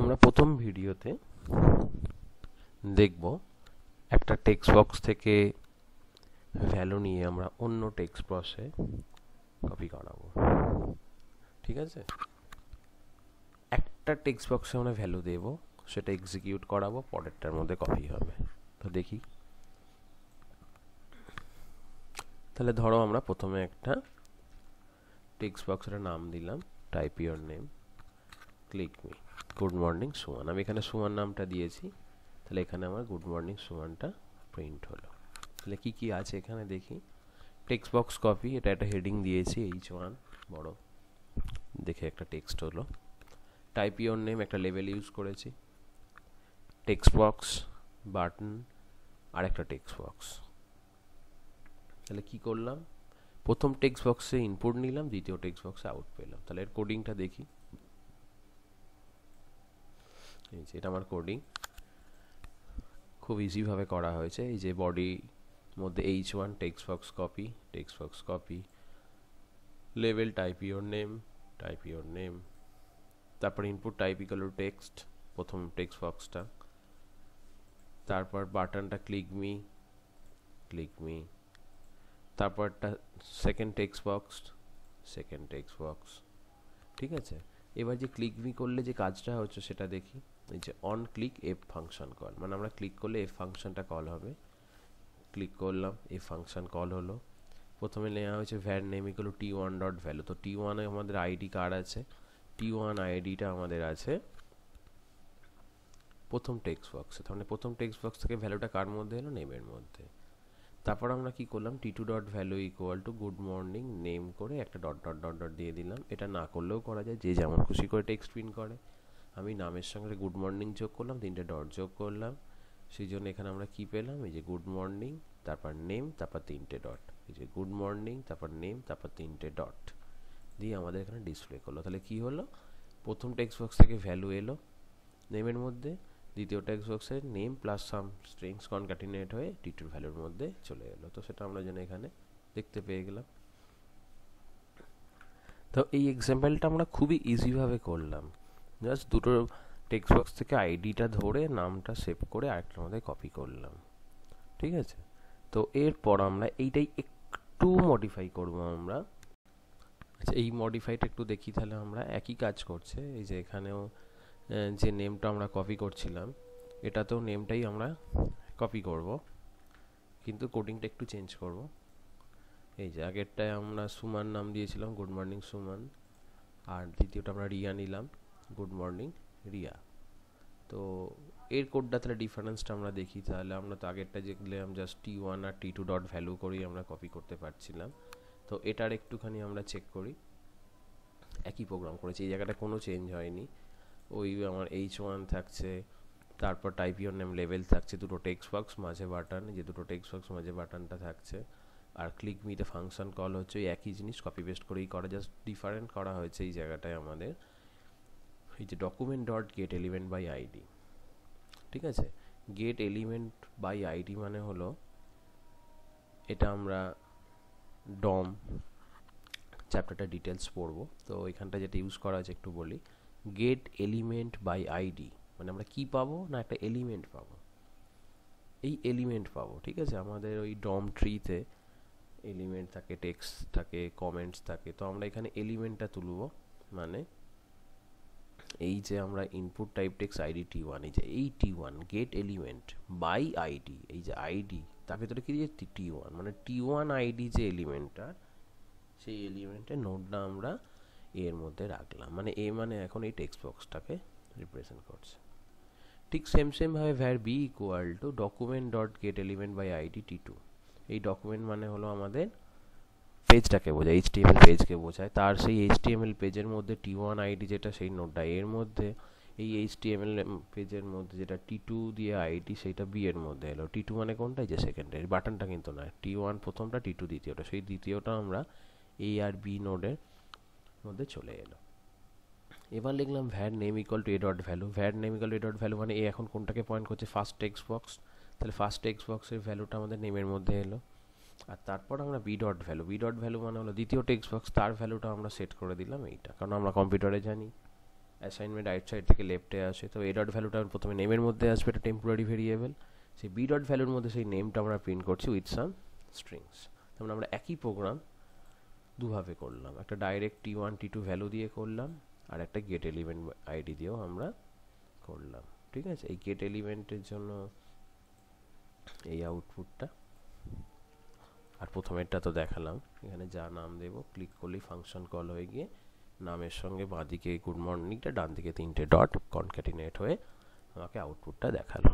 আমরা প্রথম ভিডিওতে দেখব একটা টেক্সট বক্স থেকে ভ্যালু নিয়ে আমরা অন্য টেক্সট বক্সে কপি করাবো ঠিক আছে একটা টেক্সট বক্সে আমরা ভ্যালু দেব সেটা এক্সিকিউট করাবো পরেরটার মধ্যে কপি হবে তো দেখি তাহলে ধরো আমরা প্রথমে একটা টেক্সট বক্সের নাম দিলাম type your name click me good morning Suman আমি এখানে সুমান নামটা দিয়েছি তাহলে এখানে আমার গুড মর্নিং সুমানটা প্রিন্ট হলো তাহলে কি কি আছে এখানে দেখি টেক্সট বক্স কপি এটা একটা হেডিং দিয়েছি এইচ ওয়ান বড় দেখে একটা টেক্সট হলো টাইপ ইওর নেম একটা লেভেল ইউজ করেছি টেক্সট বক্স বাটন আর একটা টেক্সট বক্স তাহলে কী করলাম প্রথম টেক্সট বক্সে ইনপুট নিলাম দ্বিতীয় টেক্সট বক্সে আউট পেলাম তাহলে এর কোডিংটা দেখি এই যে এটা আমার কোডিং খুব ইজিভাবে করা হয়েছে এই যে বডি মধ্যে H one text box copy text box copy লেভেল type your name type your name তারপর ইনপুট টাইপ ইকালো টেক্সট প্রথম টেক্সট বক্সটা তারপর বাটনটা ক্লিক মি ক্লিক মি তারপরটা second text box second text box ঠিক আছে এবার যে ক্লিক মি করলে যে কাজটা হচ্ছে সেটা দেখি এই যে on click F function call মানে আমরা ক্লিক করলে এফ ফাংশনটা কল হবে ক্লিক করলাম এফ ফাংশন কল হলো প্রথমে নেওয়া হয়েছে var name equal T one dot value তো টি ওয়ানে আমাদের আইডি কার্ড আছে টি ওয়ান আইডিটা আমাদের আছে প্রথম টেক্সট বক্সে তার মানে প্রথম টেক্সট বক্স থেকে ভ্যালুটা কার মধ্যে এলো নেমের মধ্যে তারপর আমরা কি করলাম T two dot value equal to good morning name করে একটা ডট ডট ডট ডট দিয়ে দিলাম এটা না করলেও করা যায় যে যেমন খুশি করে টেক্সট প্রিন্ট করে আমি নামের সঙ্গে গুড মর্নিং যোগ করলাম তিনটে ডট যোগ করলাম সেই জন্য এখানে আমরা কি পেলাম এই যে গুড মর্নিং তারপর নেম তারপর তিনটে ডট এই যে গুড মর্নিং তারপর নেম তারপর তিনটে ডট দিয়ে আমাদের এখানে ডিসপ্লে করলো তাহলে কি হলো প্রথম টেক্সট বক্স থেকে ভ্যালু এলো নেমের মধ্যে দ্বিতীয় টেক্সট বক্সে name plus some strings concatenate হয়ে টিটুর ভ্যালুর মধ্যে চলে এলো তো সেটা আমরা যেন এখানে দেখতে পেয়ে গেলাম তো এই এক্সাম্পলটা আমরা খুবই ইজিভাবে করলাম জাস্ট দুটো টেক্সট বক্স থেকে আইডিটা ধরে নামটা সেভ করে আরেকটার মধ্যে কপি করলাম ঠিক আছে তো এরপর আমরা এইটাই একটু মডিফাই করব আমরা আচ্ছা এই মডিফাইটা একটু দেখি তাহলে আমরা একই কাজ করছে এই যে এখানেও যে নেমটা আমরা কপি করছিলাম এটাতেও নেমটাই আমরা কপি করব কিন্তু কোডিংটা একটু চেঞ্জ করব এই যে আগেরটায় আমরা সুমান নাম দিয়েছিলাম গুড মর্নিং সুমান আর দ্বিতীয়টা আমরা রিয়া নিলাম গুড মর্নিং রিয়া তো এর কোডটা তাহলে ডিফারেন্সটা আমরা দেখি তাহলে আমরা তো আগেরটা যেগুলো জাস্ট টি ওয়ান আর টি টু ডট ভ্যালু করেই আমরা কপি করতে পারছিলাম তো এটার একটুখানি আমরা চেক করি একই প্রোগ্রাম করেছি এই জায়গাটা কোনো চেঞ্জ হয়নি ওই আমার এইচ ওয়ান থাকছে তারপর টাইপ ইউর নেম লেভেল থাকছে দুটো টেক্সট বক্স মাঝে বাটন যে দুটো টেক্সট বক্স মাঝে বাটনটা থাকছে আর ক্লিক মিতে ফাংশন কল হচ্ছে ওই একই জিনিস কপি পেস্ট করেই করা জাস্ট ডিফারেন্ট করা হয়েছে এই জায়গাটায় আমাদের এই যে document dot get element by ID ঠিক আছে গেট এলিমেন্ট বাই আইডি মানে হলো এটা আমরা ডম চ্যাপ্টারটা ডিটেলস পড়ব তো এখানটা যেটা ইউজ করা হয়েছে একটু বলি গেট এলিমেন্ট বাই আইডি মানে আমরা কি পাবো না একটা এলিমেন্ট পাবো এই এলিমেন্ট পাবো ঠিক আছে আমাদের ওই ডম ট্রিতে এলিমেন্ট থাকে টেক্সট থাকে কমেন্টস থাকে তো আমরা এখানে এলিমেন্টটা তুলব মানে এই যে আমরা input type text ID T one এই যে এই T one get element by ID এই যে আইডি তার ভিতরে কী দিয়েছি টি ওয়ান মানে টি ওয়ান আইডি যে এলিমেন্টটা সেই এলিমেন্টের নোটটা আমরা এর মধ্যে রাখলাম মানে এ মানে এখন এই টেক্সট বক্সটাকে রিপ্রেজেন্ট করছে ঠিক সেম সেমভাবে var B equal to document dot get element by ID T two এই ডকুমেন্ট মানে হলো আমাদের পেজটাকে বোঝায় এইচটিএমএল পেজকে বোঝায় তার সেই এইচটিএমএল পেজের মধ্যে টি ওয়ান আইডি যেটা সেই নোটটা এর মধ্যে এই এইচটিএমএল পেজের মধ্যে যেটা টি টু দিয়ে আইডি সেইটা বি এর মধ্যে এলো টি টু মানে কোনটাই যে সেকেন্ডের বাটনটা কিন্তু নয় টি ওয়ান প্রথমটা টি টু দ্বিতীয়টা সেই দ্বিতীয়টা আমরা এ আর বি নোডের মধ্যে চলে এলো এবার লিখলাম var name equal to A dot value var name equal to A dot value মানে এ এখন কোনটাকে পয়েন্ট করছে ফার্স্ট টেক্সট বক্স তাহলে ফার্স্ট টেক্সট বক্সের ভ্যালুটা আমাদের নেমের মধ্যে এলো আর তারপর আমরা B dot value B dot value মানে হলো দ্বিতীয় টেক্সট বক্স তার ভ্যালুটা আমরা সেট করে দিলাম এইটা কারণ আমরা কম্পিউটারে জানি অ্যাসাইনমেন্ট রাইট সাইড থেকে লেফটে আসে তো এ ডট ভ্যালুটা প্রথমে নেমের মধ্যে আসবে এটা টেম্পোরারি ভেরিয়েবল সেই বি ডট ভ্যালুর মধ্যে সেই নেমটা আমরা প্রিন্ট করছি উইথ সাম স্ট্রিংস তেমন আমরা একই প্রোগ্রাম দুভাবে করলাম একটা direct T one T two value দিয়ে করলাম আর একটা গেট এলিমেন্ট আইডি দিয়েও আমরা করলাম ঠিক আছে এই গেট এলিমেন্টের জন্য এই আউটপুটটা আর প্রথমেরটা তো দেখালাম এখানে যা নাম দেব ক্লিক করলেই ফাংশন কল হয়ে গিয়ে নামের সঙ্গে বাঁদিকে গুড মর্নিংটা ডান দিকে তিনটে ডট কনক্যাটিনেট হয়ে আমাকে আউটপুটটা দেখালো